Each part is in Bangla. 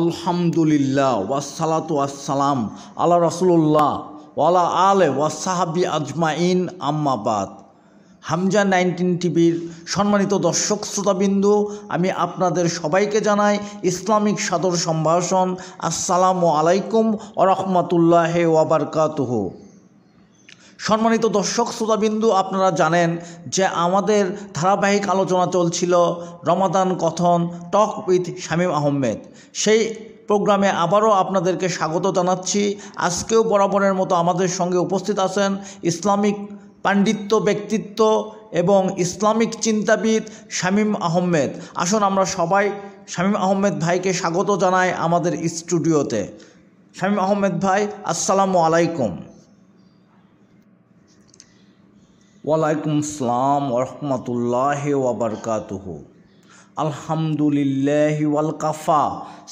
আলহামদুলিল্লাহ ওয়াসালাত ওয়াসালাম আল্লাহ রসুল্লাহ ওয়ালা আলে ওয়াসাহাবি আজমাইন আম্মাবাদ হামজা নাইনটিন টিভির সম্মানিত দর্শক শ্রোতাবিন্দু আমি আপনাদের সবাইকে জানাই ইসলামিক সাদর সম্ভাষণ আসসালামু আলাইকুম ওরহমতুল্লাহ ওয়াবারকাতহ সম্মানিত দর্শক শ্রোতাবিন্দু আপনারা জানেন যে আমাদের ধারাবাহিক আলোচনা চলছিল রমাদান কথন টক উইথ শামীম আহমেদ সেই প্রোগ্রামে আবারও আপনাদেরকে স্বাগত জানাচ্ছি আজকেও বরাবরের মতো আমাদের সঙ্গে উপস্থিত আছেন ইসলামিক পাণ্ডিত্য ব্যক্তিত্ব এবং ইসলামিক চিন্তাবিদ শামীম আহমেদ আসুন আমরা সবাই শামীম আহমেদ ভাইকে স্বাগত জানাই আমাদের স্টুডিওতে শামীম আহমেদ ভাই আসসালামু আলাইকুম ওয়ালাইকুম সালাম ওরহমতুল্লাহ ওবরকাতহ আলহামদুলিল্লাহ ওয়ালকাফা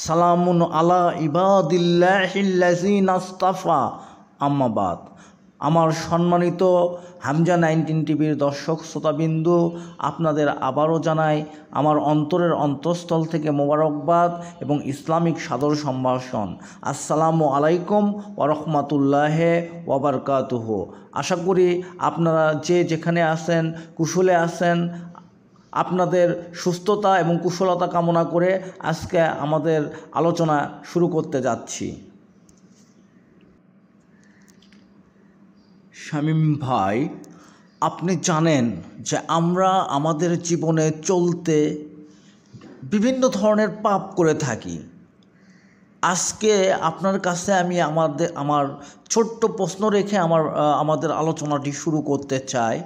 সালামুন আলা ইবাদিল্লাহিল্লাজিন আস্তাফা আম্মাবাদ আমার সম্মানিত হামজা নাইনটিন টিভির দর্শক শ্রোতাবিন্দু আপনাদের আবারও জানাই আমার অন্তরের অন্তঃস্থল থেকে মোবারকবাদ এবং ইসলামিক সাদর সম্ভাষণ আসসালামু আলাইকুম ওরহমাতুল্লাহে ওবরকাতহ আশা করি আপনারা যে যেখানে আছেন কুশলে আছেন আপনাদের সুস্থতা এবং কুশলতা কামনা করে আজকে আমাদের আলোচনা শুরু করতে যাচ্ছি শামীম ভাই আপনি জানেন যে আমরা আমাদের জীবনে চলতে বিভিন্ন ধরনের পাপ করে থাকি আজকে আপনার কাছে আমি আমাদের আমার ছোট্ট প্রশ্ন রেখে আমার আমাদের আলোচনাটি শুরু করতে চাই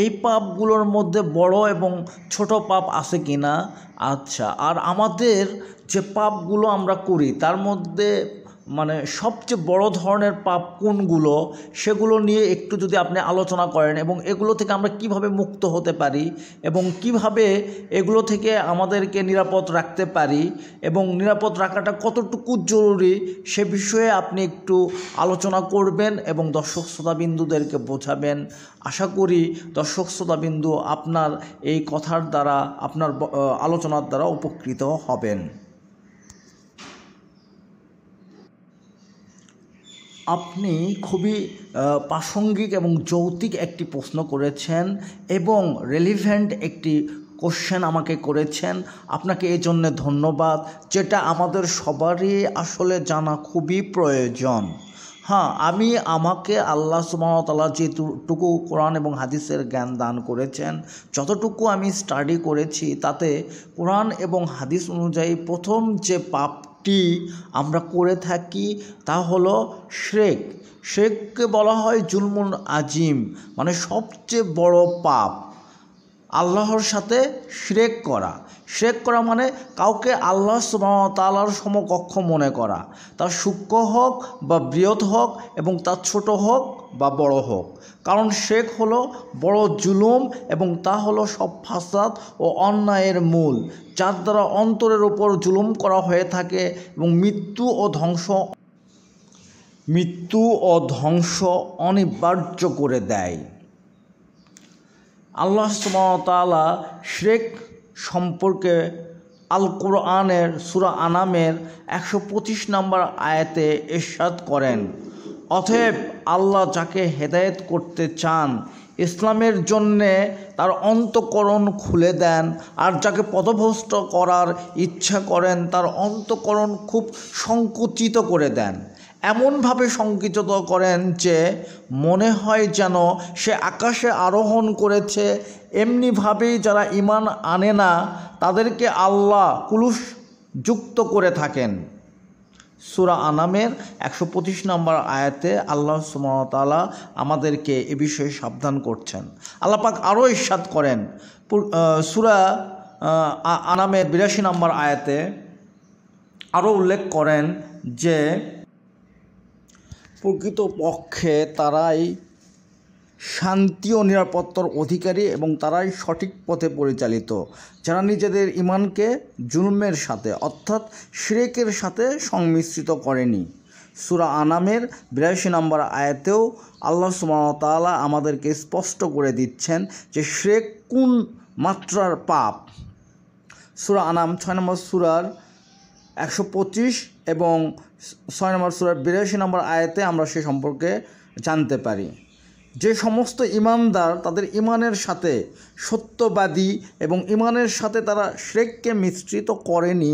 এই পাপগুলোর মধ্যে বড় এবং ছোট পাপ আছে কি না আচ্ছা আর আমাদের যে পাপগুলো আমরা করি তার মধ্যে মানে সবচেয়ে বড় ধরনের পাপ কোনগুলো সেগুলো নিয়ে একটু যদি আপনি আলোচনা করেন এবং এগুলো থেকে আমরা কিভাবে মুক্ত হতে পারি এবং কিভাবে এগুলো থেকে আমাদেরকে নিরাপদ রাখতে পারি এবং নিরাপদ রাখাটা কতটুকু জরুরি সে বিষয়ে আপনি একটু আলোচনা করবেন এবং দর্শক শ্রোতাবিন্দুদেরকে বোঝাবেন আশা করি দর্শক শ্রোতাবিন্দু আপনার এই কথার দ্বারা আপনার আলোচনার দ্বারা উপকৃত হবেন আপনি খুবই প্রাসঙ্গিক এবং যৌতিক একটি প্রশ্ন করেছেন এবং রেলিভেন্ট একটি কোশ্চেন আমাকে করেছেন আপনাকে এই জন্য ধন্যবাদ যেটা আমাদের সবারই আসলে জানা খুবই প্রয়োজন হ্যাঁ আমি আমাকে আল্লাহ সুমতলা যেটুকু কোরআন এবং হাদিসের জ্ঞান দান করেছেন যতটুকু আমি স্টাডি করেছি তাতে কোরআন এবং হাদিস অনুযায়ী প্রথম যে পাপ টি আমরা করে থাকি তা হলো শেখ শেখকে বলা হয় জুলমুন আজিম মানে সবচেয়ে বড় পাপ আল্লাহর সাথে শ্রেক করা শেক করা মানে কাউকে আল্লাহ তালার সমকক্ষ মনে করা তার সূক্ষ্ম হোক বা বৃহৎ হোক এবং তার ছোট হোক বা বড় হোক কারণ শেখ হলো বড় জুলুম এবং তা হলো সব ফাসাদ ও অন্যায়ের মূল যার দ্বারা অন্তরের ওপর জুলুম করা হয়ে থাকে এবং মৃত্যু ও ধ্বংস মৃত্যু ও ধ্বংস অনিবার্য করে দেয় আল্লাহ সুমতালা শেখ সম্পর্কে আল কোরআনের সুরা আনামের একশো পঁচিশ নম্বর আয়াতে এরশাদ করেন অতএব আল্লাহ যাকে হেদায়েত করতে চান ইসলামের জন্যে তার অন্তকরণ খুলে দেন আর যাকে পদভস্ত করার ইচ্ছা করেন তার অন্তকরণ খুব সংকুচিত করে দেন এমনভাবে সংকিচিত করেন যে মনে হয় যেন সে আকাশে আরোহণ করেছে এমনিভাবেই যারা ইমান আনে না তাদেরকে আল্লাহ কুলুষ যুক্ত করে থাকেন সুরা আনামের একশো পঁচিশ নম্বর আয়াতে আল্লাহ সুমতালা আমাদেরকে এ বিষয়ে সাবধান করছেন আল্লাপাক আরও ইস্বাদ করেন সুরা আনামের বিরাশি নম্বর আয়াতে আরও উল্লেখ করেন যে প্রকৃতপক্ষে তারাই শান্তি ও নিরাপত্তার অধিকারী এবং তারাই সঠিক পথে পরিচালিত যারা নিজেদের ইমানকে জুলমের সাথে অর্থাৎ শ্রেকের সাথে সংমিশ্রিত করেনি সুরা আনামের বিরাশি নম্বর আয়াতেও আল্লাহ সুমতালা আমাদেরকে স্পষ্ট করে দিচ্ছেন যে শ্রেক কোন মাত্রার পাপ সুরা আনাম ছয় নম্বর সুরার একশো পঁচিশ এবং ছয় নম্বর সুরার বিরাশি নম্বর আয়াতে আমরা সে সম্পর্কে জানতে পারি যে সমস্ত ইমানদার তাদের ইমানের সাথে সত্যবাদী এবং ইমানের সাথে তারা শ্রেককে মিশ্রিত করেনি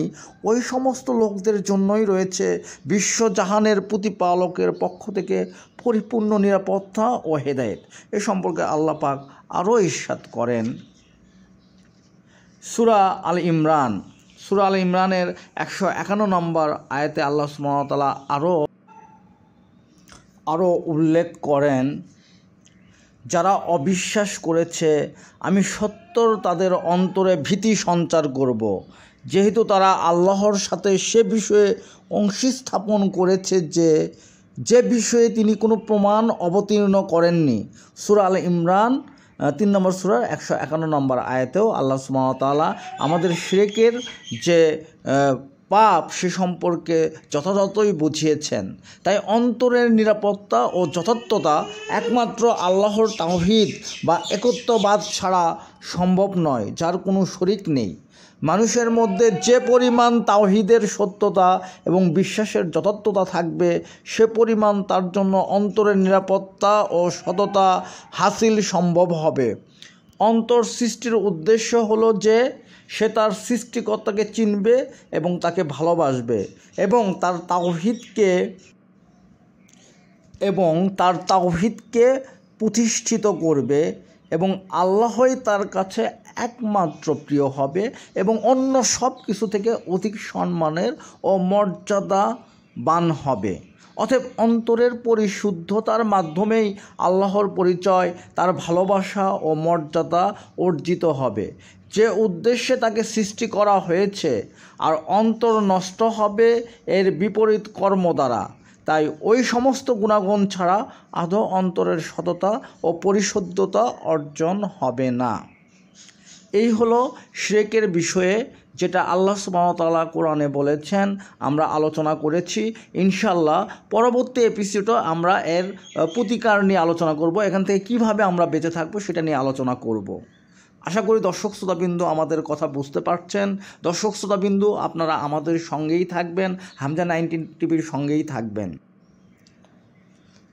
ওই সমস্ত লোকদের জন্যই রয়েছে বিশ্বজাহানের প্রতিপালকের পক্ষ থেকে পরিপূর্ণ নিরাপত্তা ও হেদায়েত এ সম্পর্কে আল্লাহ পাক আরও ইস্বাত করেন সুরা আল ইমরান সুরাল ইমরানের একশো একান্ন নম্বর আয়াতে আল্লাহ সুমতলা আরও আরও উল্লেখ করেন যারা অবিশ্বাস করেছে আমি সত্তর তাদের অন্তরে ভীতি সঞ্চার করব। যেহেতু তারা আল্লাহর সাথে সে বিষয়ে অংশী স্থাপন করেছে যে যে বিষয়ে তিনি কোনো প্রমাণ অবতীর্ণ করেননি সুরাল ইমরান তিন নম্বর সুরার একশো একান্ন নম্বর আয়তেও আল্লাহ সুমতালা আমাদের শেখের যে পাপ সে সম্পর্কে যথাযথই বুঝিয়েছেন তাই অন্তরের নিরাপত্তা ও যথার্থতা একমাত্র আল্লাহর তাহিদ বা একত্ববাদ ছাড়া সম্ভব নয় যার কোনো শরিক নেই মানুষের মধ্যে যে পরিমাণ তাওহিদের সত্যতা এবং বিশ্বাসের যথার্থতা থাকবে সে পরিমাণ তার জন্য অন্তরের নিরাপত্তা ও সততা হাসিল সম্ভব হবে অন্তর সৃষ্টির উদ্দেশ্য হলো যে সে তার সৃষ্টিকর্তাকে চিনবে এবং তাকে ভালোবাসবে এবং তার তাওহিদকে এবং তার তাওহিদকে প্রতিষ্ঠিত করবে এবং আল্লাহই তার কাছে একমাত্র প্রিয় হবে এবং অন্য সব কিছু থেকে অধিক সম্মানের ও মর্যাদা বান হবে অতএব অন্তরের পরিশুদ্ধতার মাধ্যমেই আল্লাহর পরিচয় তার ভালোবাসা ও মর্যাদা অর্জিত হবে যে উদ্দেশ্যে তাকে সৃষ্টি করা হয়েছে আর অন্তর নষ্ট হবে এর বিপরীত কর্ম দ্বারা তাই ওই সমস্ত গুণাগুণ ছাড়া আদৌ অন্তরের সততা ও পরিশুদ্ধতা অর্জন হবে না এই হলো শ্রেকের বিষয়ে যেটা আল্লাহ সুবাহতাল্লাহ কোরআনে বলেছেন আমরা আলোচনা করেছি ইনশাল্লাহ পরবর্তী এপিসোডও আমরা এর প্রতিকার নিয়ে আলোচনা করব এখান থেকে কিভাবে আমরা বেঁচে থাকবো সেটা নিয়ে আলোচনা করব। আশা করি দর্শক শ্রোতাবিন্দু আমাদের কথা বুঝতে পারছেন দর্শক শ্রোতাবিন্দু আপনারা আমাদের সঙ্গেই থাকবেন হামজা নাইনটিন টিভির সঙ্গেই থাকবেন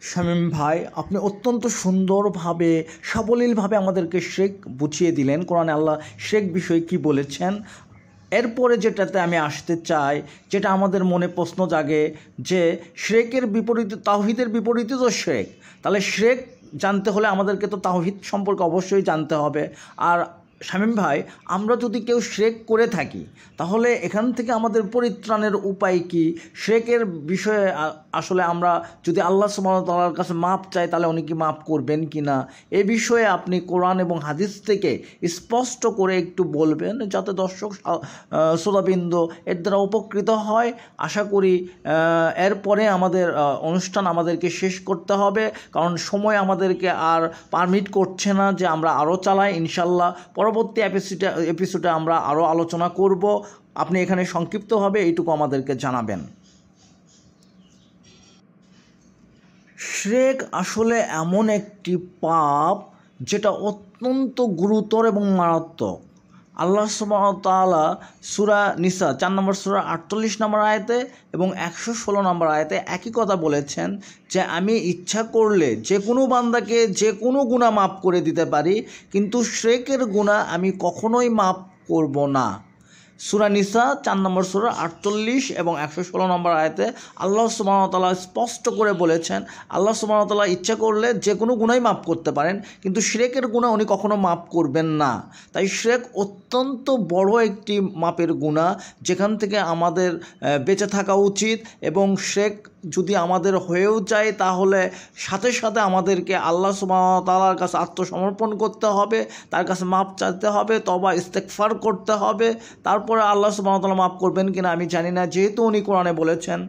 শামীম ভাই আপনি অত্যন্ত সুন্দরভাবে সাবলীলভাবে আমাদেরকে শেখ বুঝিয়ে দিলেন কোরআনে আল্লাহ শেখ বিষয়ে কি বলেছেন এরপরে যেটাতে আমি আসতে চাই যেটা আমাদের মনে প্রশ্ন জাগে যে শ্রেকের বিপরীতে তাহিদের বিপরীতে তো শ্রেক তাহলে শ্রেক জানতে হলে আমাদেরকে তো তাওহিদ সম্পর্কে অবশ্যই জানতে হবে আর শামীম ভাই আমরা যদি কেউ শ্রেক করে থাকি তাহলে এখান থেকে আমাদের পরিত্রাণের উপায় কি শ্রেকের বিষয়ে আসলে আমরা যদি আল্লাহ সুমতালার কাছে মাপ চাই তাহলে উনি কি মাপ করবেন কি না এ বিষয়ে আপনি কোরআন এবং হাদিস থেকে স্পষ্ট করে একটু বলবেন যাতে দর্শক শ্রোতাবৃন্দ এর দ্বারা উপকৃত হয় আশা করি এরপরে আমাদের অনুষ্ঠান আমাদেরকে শেষ করতে হবে কারণ সময় আমাদেরকে আর পারমিট করছে না যে আমরা আরও চালাই ইনশাল্লাহ পর পরবর্তী এপিসোডে এপিসোডে আমরা আরও আলোচনা করব আপনি এখানে সংক্ষিপ্তভাবে এইটুকু আমাদেরকে জানাবেন শ্রেক আসলে এমন একটি পাপ যেটা অত্যন্ত গুরুতর এবং মারাত্মক আল্লাহ সুমতালা সুরা নিসা চার নম্বর সুরা আটচল্লিশ নম্বর আয়তে এবং একশো ষোলো নম্বর আয়তে একই কথা বলেছেন যে আমি ইচ্ছা করলে যে কোনো বান্দাকে যে কোনো গুণা মাফ করে দিতে পারি কিন্তু শ্রেকের গুণা আমি কখনোই মাফ করব না সুরানিসা চার নম্বর সুরা আটচল্লিশ এবং একশো ষোলো নম্বর আয়তে আল্লাহ সুবাহতাল্লাহ স্পষ্ট করে বলেছেন আল্লাহ সুবাহতাল্লাহ ইচ্ছা করলে যে কোনো গুণাই মাপ করতে পারেন কিন্তু শ্রেকের গুণা উনি কখনো মাপ করবেন না তাই শ্রেক অত্যন্ত বড় একটি মাপের গুণা যেখান থেকে আমাদের বেঁচে থাকা উচিত এবং শ্রেক যদি আমাদের হয়েও যায় তাহলে সাথে সাথে আমাদেরকে আল্লাহ সুবাহতালার কাছে আত্মসমর্পণ করতে হবে তার কাছে মাপ চাইতে হবে তবা ইস্তেকফার করতে হবে তারপরে আল্লাহ সুবাহতালা মাপ করবেন কিনা আমি জানি না যেহেতু উনি কোরআনে বলেছেন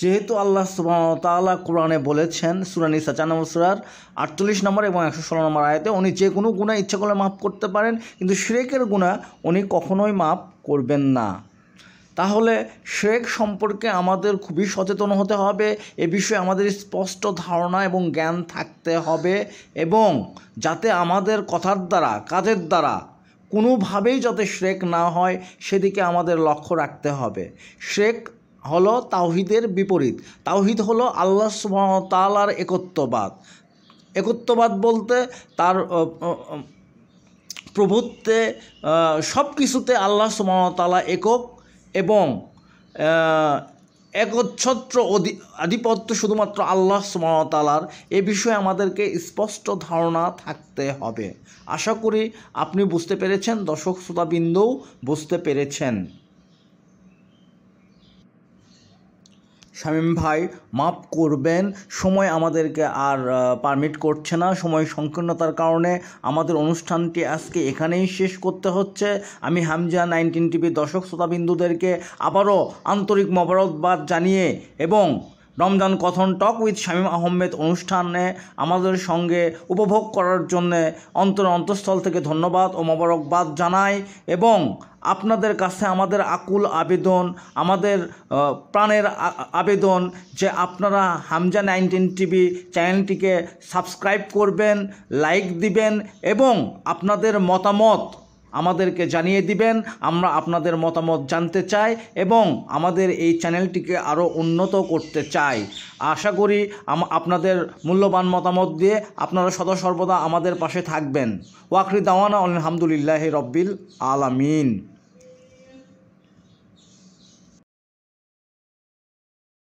যেহেতু আল্লাহ সুবাহতালা কোরআনে বলেছেন সুরানি সাচানাম সুরার আটচল্লিশ নম্বর এবং একশো ষোলো নম্বর আয়তে উনি যে কোনো গুণা ইচ্ছা করলে মাফ করতে পারেন কিন্তু শ্রেকের গুণা উনি কখনোই মাফ করবেন না তাহলে শেখ সম্পর্কে আমাদের খুবই সচেতন হতে হবে এ বিষয়ে আমাদের স্পষ্ট ধারণা এবং জ্ঞান থাকতে হবে এবং যাতে আমাদের কথার দ্বারা কাজের দ্বারা কোনোভাবেই যাতে শ্রেক না হয় সেদিকে আমাদের লক্ষ্য রাখতে হবে শ্রেক হলো তাওহিদের বিপরীত তাওহিদ হলো আল্লাহ সুমতালার একত্ববাদ একত্ববাদ বলতে তার প্রভুত্বে সব কিছুতে আল্লাহ সুমতালা একক এবং একচ্ছত্র আধিপত্য শুধুমাত্র আল্লাহ সুমতালার এ বিষয়ে আমাদেরকে স্পষ্ট ধারণা থাকতে হবে আশা করি আপনি বুঝতে পেরেছেন দর্শক শ্রোতাবৃন্দও বুঝতে পেরেছেন শামীম ভাই মাপ করবেন সময় আমাদেরকে আর পারমিট করছে না সময় সংকীর্ণতার কারণে আমাদের অনুষ্ঠানটি আজকে এখানেই শেষ করতে হচ্ছে আমি হামজা নাইনটিন টিভি দর্শক শ্রোতাবিন্দুদেরকে আবারও আন্তরিক মবারকবাদ জানিয়ে এবং রমজান কথন টক উইথ শামীম আহমেদ অনুষ্ঠানে আমাদের সঙ্গে উপভোগ করার জন্যে অন্তর অন্তঃস্থল থেকে ধন্যবাদ ও মোবারকবাদ জানাই এবং আপনাদের কাছে আমাদের আকুল আবেদন আমাদের প্রাণের আবেদন যে আপনারা হামজা নাইনটিন টিভি চ্যানেলটিকে সাবস্ক্রাইব করবেন লাইক দিবেন এবং আপনাদের মতামত আমাদেরকে জানিয়ে দিবেন আমরা আপনাদের মতামত জানতে চাই এবং আমাদের এই চ্যানেলটিকে আরও উন্নত করতে চাই আশা করি আপনাদের মূল্যবান মতামত দিয়ে আপনারা সদা সর্বদা আমাদের পাশে থাকবেন ওয়াকরি দাওয়ানা আলহামদুলিল্লাহ রব্বিল আলামিন